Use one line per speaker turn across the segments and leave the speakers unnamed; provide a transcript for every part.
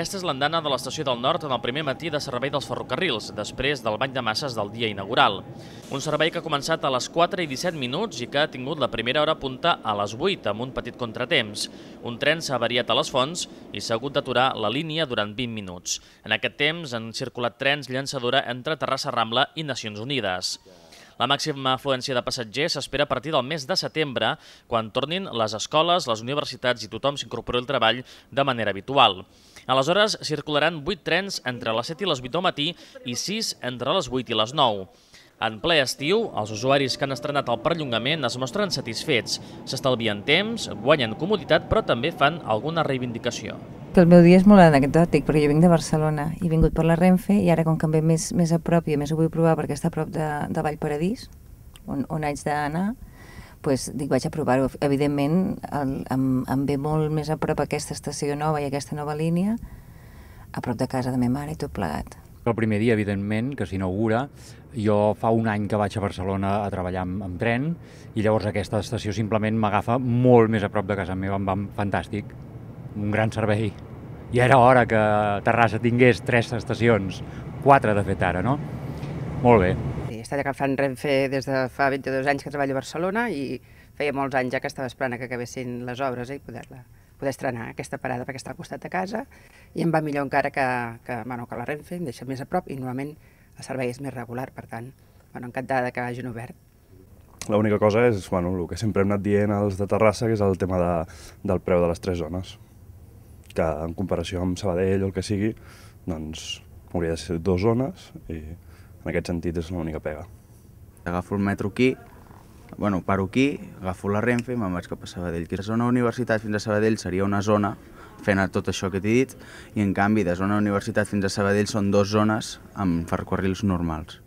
Aquesta és l'andana de l'estació del Nord en el primer matí de servei dels ferrocarrils, després del bany de masses del dia inaugural. Un servei que ha començat a les 4 i 17 minuts i que ha tingut la primera hora punta a les 8 amb un petit contratemps. Un tren s'ha variat a les fonts i s'ha hagut d'aturar la línia durant 20 minuts. En aquest temps han circulat trens llançadora entre Terrassa Rambla i Nacions Unides. La màxima afluència de passatgers s'espera a partir del mes de setembre, quan tornin les escoles, les universitats i tothom s'incorpori al treball de manera habitual. Aleshores, circularan 8 trens entre les 7 i les 8 del matí i 6 entre les 8 i les 9. En ple estiu, els usuaris que han estrenat el perllongament es mostren satisfets, s'estalvien temps, guanyen comoditat, però també fan alguna reivindicació.
Que el meu dia és molt anecdòtic, perquè jo vinc de Barcelona i he vingut per la Renfe i ara com que em ve més, més a prop i a més ho vull provar perquè està a prop de, de Vallparadís, on, on haig d'anar, pues, dic, vaig a provar-ho. Evidentment, el, em, em ve molt més a prop aquesta estació nova i aquesta nova línia a prop de casa de ma mare i tot plegat.
El primer dia, evidentment, que s'inaugura. Jo fa un any que vaig a Barcelona a treballar amb, amb tren i llavors aquesta estació simplement m'agafa molt més a prop de casa meva, em va fantàstic, un gran servei. I era hora que Terrassa tingués tres estacions, quatre de fet ara, no? Molt bé.
He estat agafant Renfe des de fa 22 anys que treballo a Barcelona i feia molts anys ja que estava esperant que acabessin les obres eh, i poder-la poder estrenar aquesta parada perquè està al costat de casa i em va millor encara que, que, bueno, que la Renfe, em deixa més a prop i normalment el servei és més regular, per tant, bueno, encantada que hagin obert.
L'única cosa és bueno, el que sempre hem anat dient als de Terrassa, que és el tema de, del preu de les tres zones, que en comparació amb Sabadell o el que sigui, doncs hauria de ser dues zones i en aquest sentit és l'única pega. Agafo el metro aquí, bueno, paro aquí, agafo la Renfe, me'n vaig cap a Sabadell, que és la zona universitat fins a Sabadell seria una zona fent tot això que t'he dit, i en canvi de zona universitat fins a Sabadell són dues zones amb ferrocarrils normals.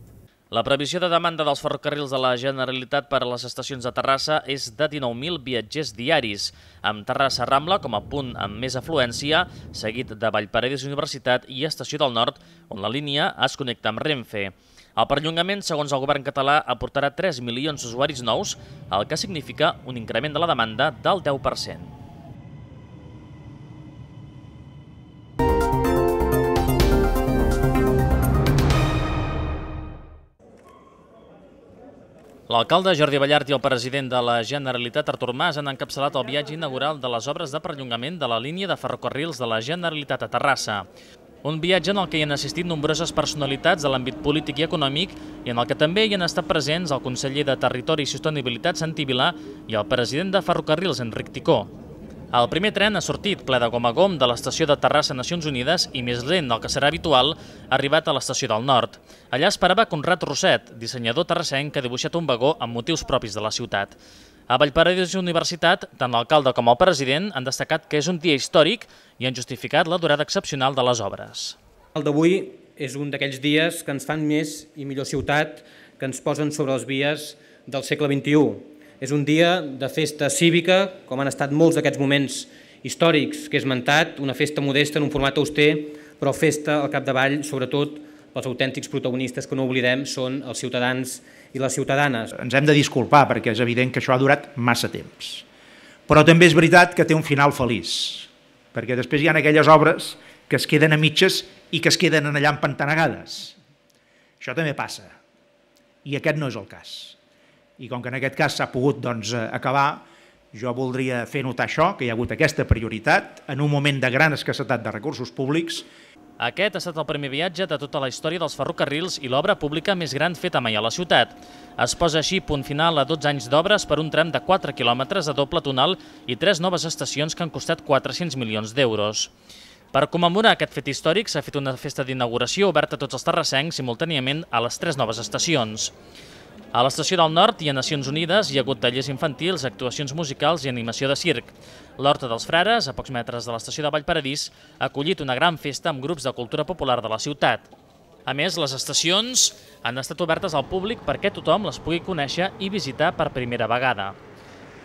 La previsió de demanda dels ferrocarrils de la Generalitat per a les estacions de Terrassa és de 19.000 viatgers diaris, amb Terrassa-Rambla com a punt amb més afluència, seguit de Vallparadis Universitat i Estació del Nord, on la línia es connecta amb Renfe. El perllongament, segons el govern català, aportarà 3 milions d'usuaris nous, el que significa un increment de la demanda del 10%. L'alcalde Jordi Ballart i el president de la Generalitat, Artur Mas, han encapçalat el viatge inaugural de les obres de perllongament de la línia de ferrocarrils de la Generalitat a Terrassa un viatge en el que hi han assistit nombroses personalitats de l'àmbit polític i econòmic i en el que també hi han estat presents el conseller de Territori i Sostenibilitat, Santi Vilà, i el president de Ferrocarrils, Enric Ticó. El primer tren ha sortit ple de gom a gom de l'estació de Terrassa Nacions Unides i més lent del que serà habitual, ha arribat a l'estació del Nord. Allà esperava Conrad Roset, dissenyador terrassenc que ha dibuixat un vagó amb motius propis de la ciutat. A Vallparadís i Universitat, tant l'alcalde com el president han destacat que és un dia històric i han justificat la durada excepcional de les obres.
El d'avui és un d'aquells dies que ens fan més i millor ciutat, que ens posen sobre les vies del segle XXI. És un dia de festa
cívica, com han estat molts d'aquests moments històrics que he esmentat, una festa modesta en un format auster, però festa al capdavall, sobretot, pels autèntics protagonistes que no oblidem són els
ciutadans i les ciutadanes. Ens hem de disculpar perquè és evident que això ha durat massa temps. Però també és veritat que té un final feliç, perquè després hi ha aquelles obres que es queden a mitges i que es queden allà empantanegades. Això també passa. I aquest no és el cas. I com que en aquest cas s'ha pogut doncs, eh, acabar, jo voldria fer notar això, que hi ha hagut aquesta prioritat, en un moment de gran escassetat de recursos públics,
aquest ha estat el primer viatge de tota la història dels ferrocarrils i l'obra pública més gran feta mai a la ciutat. Es posa així punt final a 12 anys d'obres per un tram de 4 quilòmetres de doble tonal i tres noves estacions que han costat 400 milions d'euros. Per commemorar aquest fet històric s'ha fet una festa d'inauguració oberta a tots els terrassencs simultàniament a les tres noves estacions. A l'Estació del Nord i a Nacions Unides hi ha hagut tallers infantils, actuacions musicals i animació de circ. L'Horta dels Frares, a pocs metres de l'estació de Vallparadís, ha acollit una gran festa amb grups de cultura popular de la ciutat. A més, les estacions han estat obertes al públic perquè tothom les pugui conèixer i visitar per primera vegada.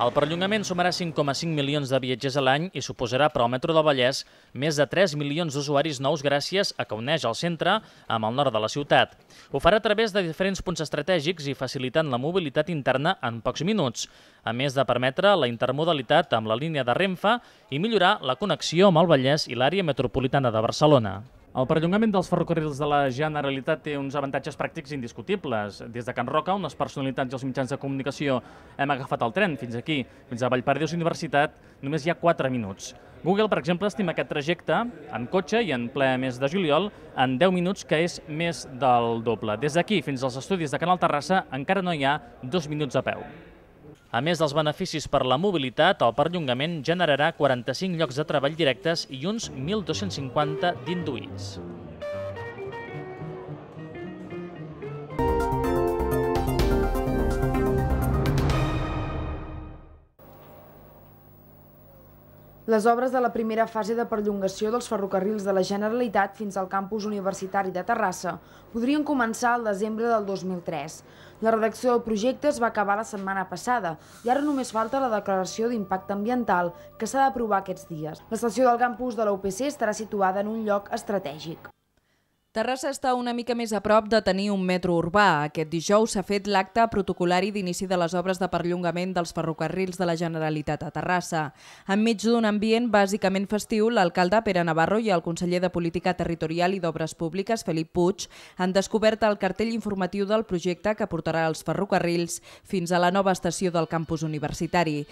El perllongament sumarà 5,5 milions de viatgers a l'any i suposarà per al metro del Vallès més de 3 milions d'usuaris nous gràcies a que uneix el centre amb el nord de la ciutat. Ho farà a través de diferents punts estratègics i facilitant la mobilitat interna en pocs minuts, a més de permetre la intermodalitat amb la línia de Renfe i millorar la connexió amb el Vallès i l'àrea metropolitana de Barcelona. El perllongament dels ferrocarrils de la Generalitat té uns avantatges pràctics indiscutibles. Des de Can Roca, on les personalitats i els mitjans de comunicació hem agafat el tren fins aquí, fins a Vallparadís Universitat, només hi ha 4 minuts. Google, per exemple, estima aquest trajecte en cotxe i en ple mes de juliol en 10 minuts, que és més del doble. Des d'aquí fins als estudis de Canal Terrassa encara no hi ha dos minuts a peu. A més dels beneficis per la mobilitat, el perllongament generarà 45 llocs de treball directes i uns 1.250 d'induïts.
Les obres de la primera fase de perllongació dels ferrocarrils de la Generalitat fins al campus universitari de Terrassa podrien començar al desembre del 2003. La redacció del projecte es va acabar la setmana passada i ara només falta la declaració d'impacte ambiental que s'ha d'aprovar aquests dies. L'estació del campus de la UPC estarà situada en un lloc estratègic. Terrassa està una mica més a prop de tenir un metro urbà. Aquest dijous s'ha fet l'acte protocolari d'inici de les obres de perllongament dels ferrocarrils de la Generalitat a Terrassa. Enmig d'un ambient bàsicament festiu, l'alcalde Pere Navarro i el conseller de Política Territorial i d'Obres Públiques, Felip Puig, han descobert el cartell informatiu del projecte que portarà els ferrocarrils fins a la nova estació del campus universitari.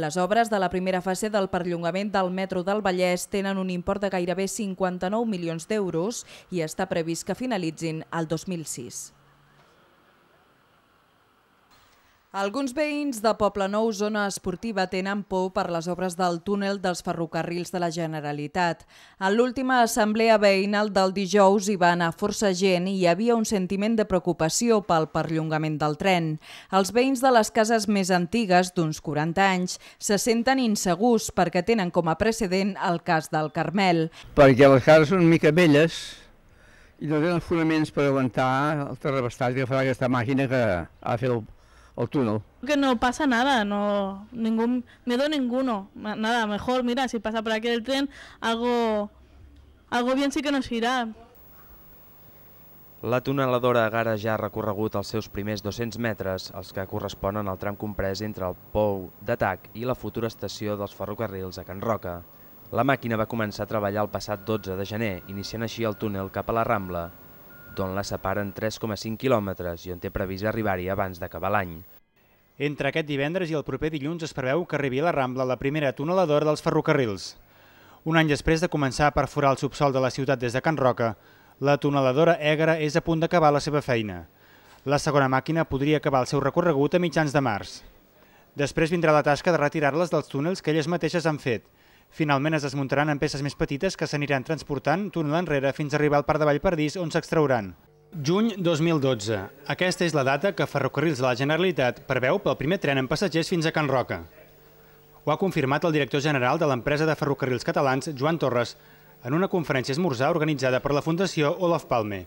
Les obres de la primera fase del perllongament del metro del Vallès tenen un import de gairebé 59 milions d'euros i està previst que finalitzin el 2006. Alguns veïns de Poble Nou, zona esportiva, tenen por per les obres del túnel dels ferrocarrils de la Generalitat. A l'última assemblea veïnal del dijous hi va anar força gent i hi havia un sentiment de preocupació pel perllongament del tren. Els veïns de les cases més antigues, d'uns 40 anys, se senten insegurs perquè tenen com a precedent el cas del Carmel.
Perquè les cases són una mica velles i no tenen fonaments per aguantar el terrabastall que farà aquesta màquina que ha fet el al túnel.
Que no pasa nada, no ningún miedo ninguno, nada, mejor, mira, si pasa por aquí el tren, algo, algo bien sí que nos irá.
La tuneladora Gara ja ha recorregut els seus primers 200 metres, els que corresponen al tram comprès entre el pou d'atac i la futura estació dels ferrocarrils a Can Roca. La màquina va començar a treballar el passat 12 de gener, iniciant així el túnel cap a la Rambla, d'on la separen 3,5 quilòmetres i on té
previst arribar-hi abans d'acabar l'any. Entre aquest divendres i el proper dilluns es preveu que arribi a la Rambla la primera tuneladora dels ferrocarrils. Un any després de començar a perforar el subsol de la ciutat des de Can Roca, la tuneladora Egra és a punt d'acabar la seva feina. La segona màquina podria acabar el seu recorregut a mitjans de març. Després vindrà la tasca de retirar-les dels túnels que elles mateixes han fet, Finalment es desmuntaran en peces més petites que s'aniran transportant túnel enrere fins a arribar al Parc de Vallperdís on s'extrauran. Juny 2012. Aquesta és la data que Ferrocarrils de la Generalitat preveu pel primer tren amb passatgers fins a Can Roca. Ho ha confirmat el director general de l'empresa de ferrocarrils catalans, Joan Torres, en una conferència esmorzar organitzada per la Fundació Olaf Palme.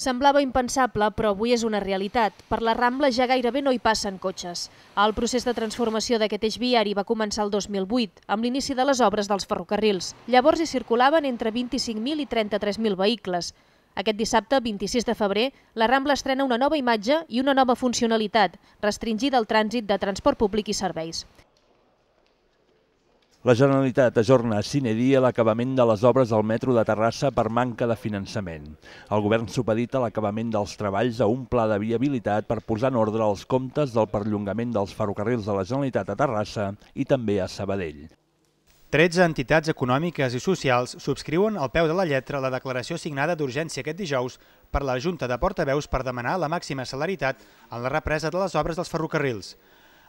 Semblava impensable, però avui és una realitat. Per la Rambla ja gairebé no hi passen cotxes. El procés de transformació d'aquest eix viari va començar el 2008, amb l'inici de les obres dels ferrocarrils. Llavors hi circulaven entre 25.000 i 33.000 vehicles. Aquest dissabte, 26 de febrer, la Rambla estrena una nova imatge i una nova funcionalitat, restringida al trànsit de transport públic i serveis.
La Generalitat ajorna a cine dia l'acabament de les obres al metro de Terrassa per manca de finançament. El govern supedita l'acabament dels treballs a un pla de viabilitat per posar en ordre els comptes del perllongament dels ferrocarrils de la Generalitat a Terrassa i també a Sabadell. 13 entitats econòmiques i socials subscriuen al peu de la
lletra la declaració signada d'urgència aquest dijous per la Junta de Portaveus per demanar la màxima celeritat en la represa de les obres dels ferrocarrils.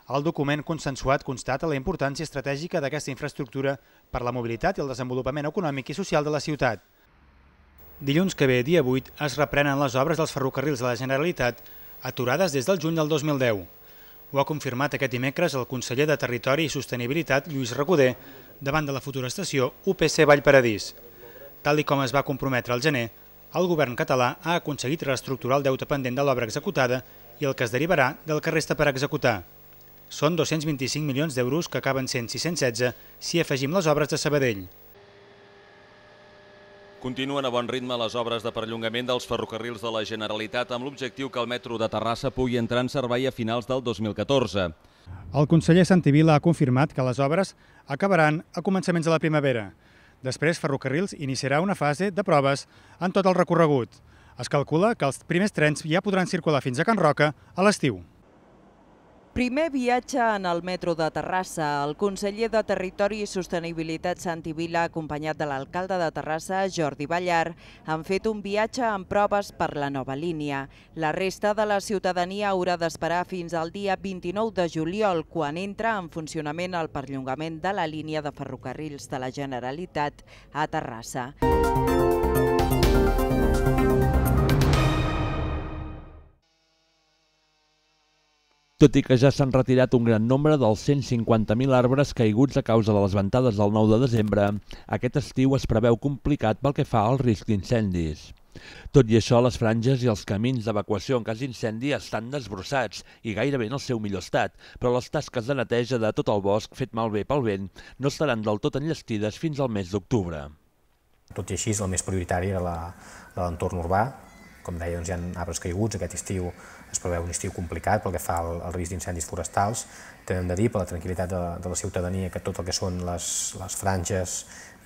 El document consensuat constata la importància estratègica d'aquesta infraestructura per la mobilitat i el desenvolupament econòmic i social de la ciutat. Dilluns que ve, dia 8, es reprenen les obres dels ferrocarrils de la Generalitat aturades des del juny del 2010. Ho ha confirmat aquest dimecres el conseller de Territori i Sostenibilitat, Lluís Recoder, davant de la futura estació UPC Vallparadís. Tal com es va comprometre al gener, el govern català ha aconseguit reestructurar el deute pendent de l'obra executada i el que es derivarà del que resta per executar. Són 225 milions d'euros que acaben sent 616 si afegim les obres de Sabadell.
Continuen a bon ritme les obres de perllongament dels ferrocarrils de la Generalitat amb l'objectiu que el metro de Terrassa pugui entrar en servei a finals del 2014.
El conseller Santivila ha confirmat que les obres acabaran a començaments de la primavera. Després, Ferrocarrils iniciarà una fase de proves en tot el recorregut. Es calcula que els primers trens ja podran circular fins a Can Roca a l'estiu.
Primer viatge en el metro de Terrassa. El conseller de Territori i Sostenibilitat, Santi Vila, acompanyat de l'alcalde de Terrassa, Jordi Ballar, han fet un viatge amb proves per la nova línia. La resta de la ciutadania haurà d'esperar fins al dia 29 de juliol, quan entra en funcionament el perllongament de la línia de ferrocarrils de la Generalitat a Terrassa. Música
tot i que ja s'han retirat un gran nombre dels 150.000 arbres caiguts a causa de les ventades del 9 de desembre, aquest estiu es preveu complicat pel que fa al risc d'incendis. Tot i això, les franges i els camins d'evacuació en cas d'incendi estan desbrossats i gairebé en el seu millor estat, però les tasques de neteja de tot el bosc fet malbé pel vent no estaran del tot enllestides fins al mes d'octubre. Tot i així, el
més prioritari era l'entorn urbà, com deia, doncs, hi ha arbres caiguts, aquest estiu es preveu un estiu complicat pel que fa al, al risc d'incendis forestals. Tenem de dir, per la tranquil·litat de, de la ciutadania, que tot el que són les, les franges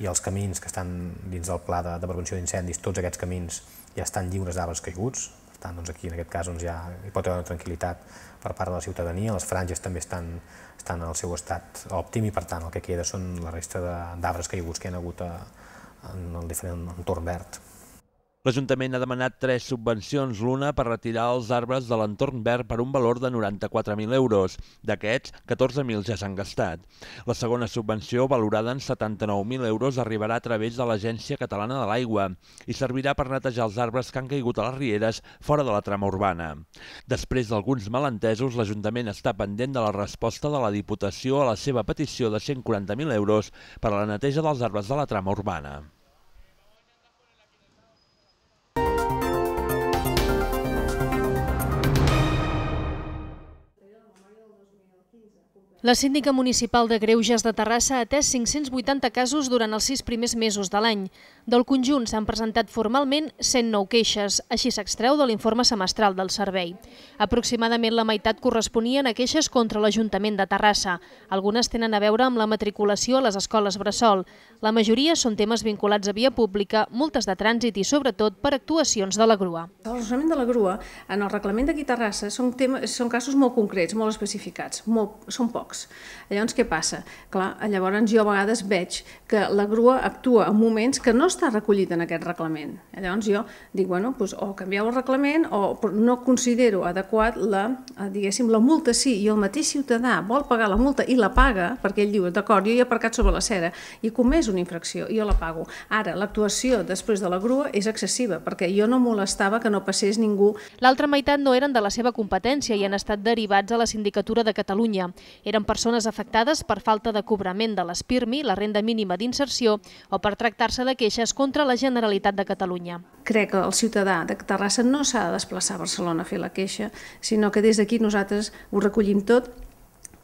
i els camins que estan dins del pla de, de prevenció d'incendis, tots aquests camins ja estan lliures d'arbres caiguts, per tant, doncs aquí en aquest cas doncs, ja hi pot haver una tranquil·litat per part de la ciutadania, les franges també estan, estan en el seu estat òptim i per tant el que queda són la resta d'arbres caiguts que hi ha hagut a, eh, en el diferent entorn verd.
L'Ajuntament ha demanat tres subvencions, l'una per retirar els arbres de l'entorn verd per un valor de 94.000 euros. D'aquests, 14.000 ja s'han gastat. La segona subvenció, valorada en 79.000 euros, arribarà a través de l'Agència Catalana de l'Aigua i servirà per netejar els arbres que han caigut a les rieres fora de la trama urbana. Després d'alguns malentesos, l'Ajuntament està pendent de la resposta de la Diputació a la seva petició de 140.000 euros per a la neteja dels arbres de la trama urbana.
La síndica municipal de Greuges de Terrassa ha atès 580 casos durant els sis primers mesos de l'any. Del conjunt s'han presentat formalment 109 queixes, així s'extreu de l'informe semestral del servei. Aproximadament la meitat corresponien a queixes contra l'Ajuntament de Terrassa. Algunes tenen a veure amb la matriculació a les escoles Bressol. La majoria són temes vinculats a via pública, multes
de trànsit i, sobretot, per actuacions de la grua. El reglament de la grua, en el reglament d'aquí Terrassa, són, temes, són casos molt concrets, molt especificats, molt, són pocs jocs. Llavors, què passa? Clar, llavors jo a vegades veig que la grua actua en moments que no està recollit en aquest reglament. Llavors jo dic, bueno, doncs, o canvieu el reglament o no considero adequat la, eh, diguéssim, la multa sí, i el mateix ciutadà vol pagar la multa i la paga, perquè ell diu, d'acord, jo he aparcat sobre la cera i comés una infracció, jo la pago. Ara, l'actuació després de la grua és excessiva, perquè jo no molestava que no passés ningú. L'altra meitat no eren de la seva
competència i han estat derivats a la Sindicatura de Catalunya. Era eren persones afectades per falta de cobrament de l'ESPIRMI, la renda mínima d'inserció, o per tractar-se de queixes contra la Generalitat
de Catalunya. Crec que el ciutadà de Terrassa no s'ha de desplaçar a Barcelona a fer la queixa, sinó que des d'aquí nosaltres ho recollim tot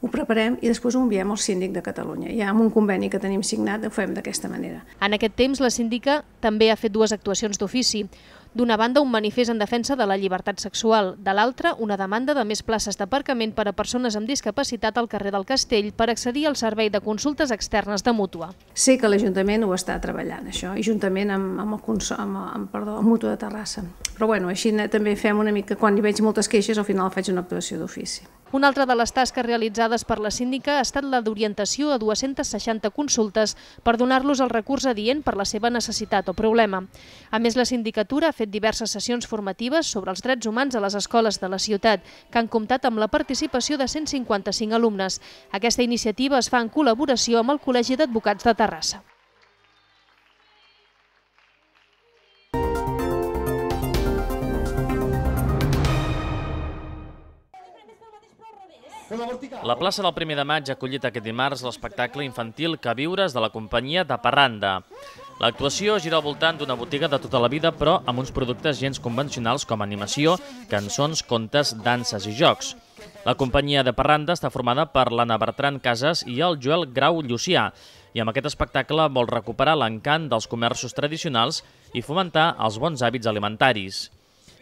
ho preparem i després ho enviem al síndic de Catalunya. Ja amb un conveni que tenim signat ho fem d'aquesta manera. En aquest temps, la síndica també ha fet
dues actuacions d'ofici. D'una banda, un manifest en defensa de la llibertat sexual, de l'altra, una demanda de més places d'aparcament per a persones amb discapacitat al carrer del Castell per accedir al servei
de consultes externes de Mútua. Sé que l'Ajuntament ho està treballant, això, i juntament amb, amb, el amb, amb, perdó, amb Mútua de Terrassa. Però bueno, així també fem una mica, quan hi veig moltes queixes, al final faig una actuació d'ofici.
Una altra de les tasques realitzades per la síndica ha estat la d'orientació a 260 consultes per donar-los el recurs adient per la seva necessitat o problema. A més, la sindicatura ha fet fet diverses sessions formatives sobre els drets humans a les escoles de la ciutat, que han comptat amb la participació de 155 alumnes. Aquesta iniciativa es fa en col·laboració amb el Col·legi d'Advocats de Terrassa.
La plaça del 1 de maig ha acollit aquest dimarts l'espectacle infantil que viures de la companyia de Parranda. L'actuació gira al voltant d'una botiga de tota la vida, però amb uns productes gens convencionals com animació, cançons, contes, danses i jocs. La companyia de Parranda està formada per l'Anna Bertran Casas i el Joel Grau Llucià, i amb aquest espectacle vol recuperar l'encant dels comerços tradicionals i fomentar els bons hàbits alimentaris.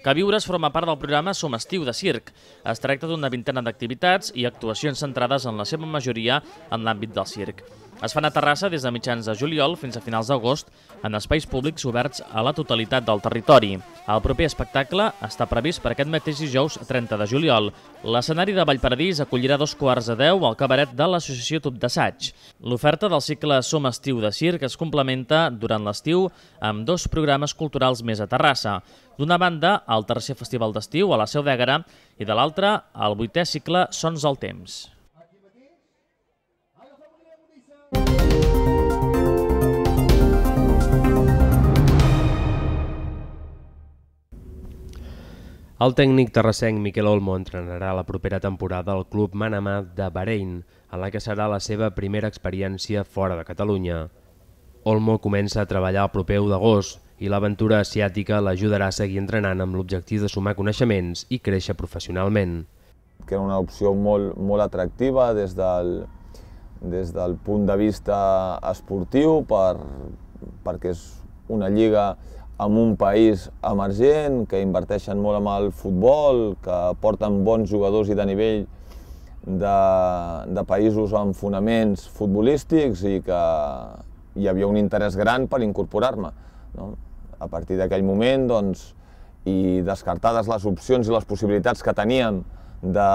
Que Viures forma part del programa Som Estiu de Circ. Es tracta d'una vintena d'activitats i actuacions centrades en la seva majoria en l'àmbit del circ es fan a Terrassa des de mitjans de juliol fins a finals d'agost en espais públics oberts a la totalitat del territori. El proper espectacle està previst per aquest mateix dijous 30 de juliol. L'escenari de Vallparadís acollirà dos quarts de deu al cabaret de l'Associació Tub d'Assaig. L'oferta del cicle Som Estiu de Circ es complementa durant l'estiu amb dos programes culturals més a Terrassa. D'una banda, el tercer festival d'estiu a la Seu d'Ègara i de l'altra, el vuitè cicle Sons al Temps.
El tècnic terrassenc Miquel Olmo entrenarà la propera temporada al club Manamà de Bahrein, en la que serà la seva primera experiència fora de Catalunya. Olmo comença a treballar el proper 1 d'agost i l'aventura asiàtica l'ajudarà a seguir entrenant amb l'objectiu de sumar coneixements i créixer professionalment.
Que era una opció molt, molt atractiva des del, des del punt de vista esportiu per, perquè és una lliga en un país emergent, que inverteixen molt en el futbol, que porten bons jugadors i de nivell de, de països amb fonaments futbolístics i que hi havia un interès gran per incorporar-me. No? A partir d'aquell moment, doncs, i descartades les opcions i les possibilitats que teníem de,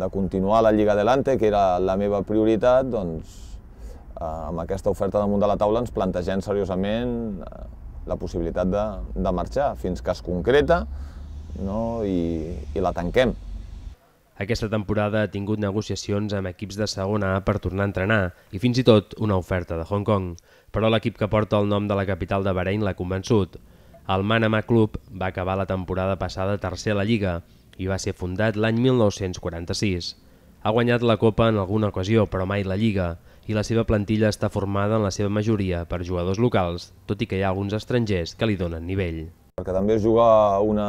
de continuar la Lliga Adelante, que era la meva prioritat, doncs Eh, amb aquesta oferta damunt de la taula ens plantegem seriosament eh, la possibilitat de, de marxar fins que es concreta no? I,
i la tanquem. Aquesta temporada ha tingut negociacions amb equips de segona A per tornar a entrenar i fins i tot una oferta de Hong Kong, però l'equip que porta el nom de la capital de Bahrein l'ha convençut. El Manama Club va acabar la temporada passada tercer a la Lliga i va ser fundat l'any 1946. Ha guanyat la Copa en alguna ocasió, però mai la Lliga, i la seva plantilla està formada en la seva majoria per jugadors locals, tot i que hi ha alguns estrangers que li donen nivell.
Perquè també es juga una,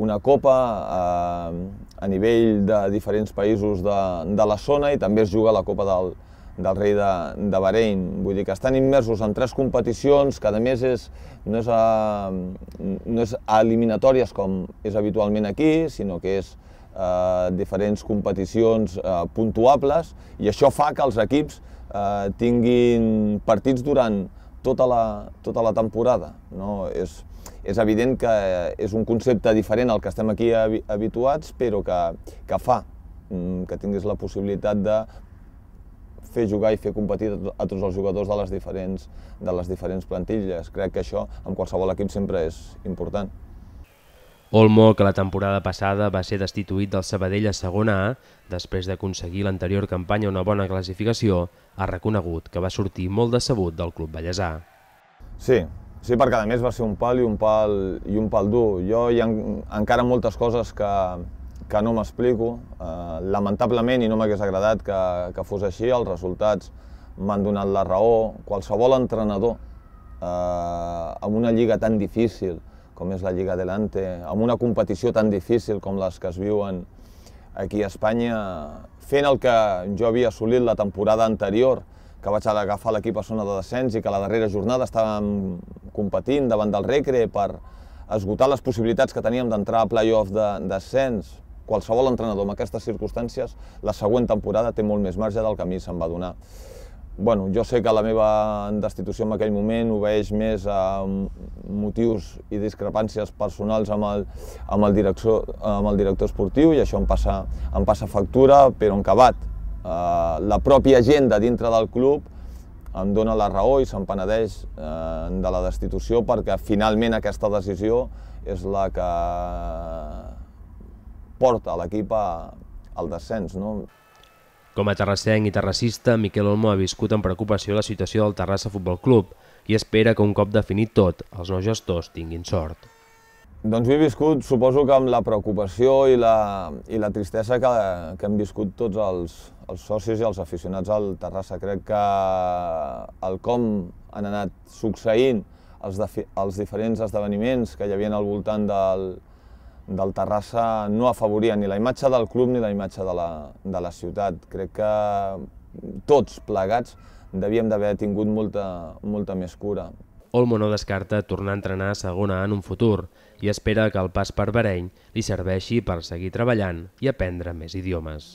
una copa a, eh, a nivell de diferents països de, de la zona i també es juga la copa del, del rei de, de Bahrein. Vull dir que estan immersos en tres competicions, que a més és, no, és a, eh, no és a eliminatòries com és habitualment aquí, sinó que és Eh, diferents competicions eh, puntuables i això fa que els equips eh, tinguin partits durant tota la, tota la temporada. No? És, és evident que és un concepte diferent al que estem aquí habituats, però que, que fa mm, que tinguis la possibilitat de fer jugar i fer competir a tots els jugadors de les diferents, de les diferents plantilles. Crec que això amb qualsevol equip sempre és important.
Olmo, que la temporada passada va ser destituït del Sabadell a segona A, després d'aconseguir l'anterior campanya una bona classificació, ha reconegut que va sortir molt decebut del club ballesà. Sí,
sí, perquè a més va ser un pal i un pal, i un pal dur. Jo hi ha encara moltes coses que, que no m'explico. Eh, lamentablement, i no m'hagués agradat que, que fos així, els resultats m'han donat la raó. Qualsevol entrenador eh, amb una lliga tan difícil, com és la Lliga Adelante, amb una competició tan difícil com les que es viuen aquí a Espanya, fent el que jo havia assolit la temporada anterior, que vaig agafar l'equip a zona de descens i que la darrera jornada estàvem competint davant del Recre per esgotar les possibilitats que teníem d'entrar a play-off de descens. Qualsevol entrenador amb aquestes circumstàncies, la següent temporada té molt més marge del que a mi se'm va donar bueno, jo sé que la meva destitució en aquell moment obeeix més a motius i discrepàncies personals amb el, amb el, director, amb el director esportiu i això em passa, em passa factura, però en acabat. Eh, la pròpia agenda dintre del club em dona la raó i se'm penedeix eh, de la destitució perquè finalment aquesta decisió és la que porta l'equip al descens. No?
Com a terrassenc i terracista, Miquel Olmo ha viscut amb preocupació la situació del Terrassa Futbol Club i espera que un cop definit tot, els nous gestors tinguin sort.
Doncs ho he viscut, suposo que amb la preocupació i la, i la tristesa que, que hem viscut tots els, els socis i els aficionats al Terrassa. Crec que el com han anat succeint els, els diferents esdeveniments que hi havia al voltant del, del Terrassa no afavoria ni la imatge del club ni la imatge de la, de la ciutat. Crec que tots plegats devíem d'haver tingut molta, molta més cura.
Olmo no descarta tornar a entrenar a segona en un futur i espera que el pas per Bahrein li serveixi per seguir treballant i aprendre més idiomes.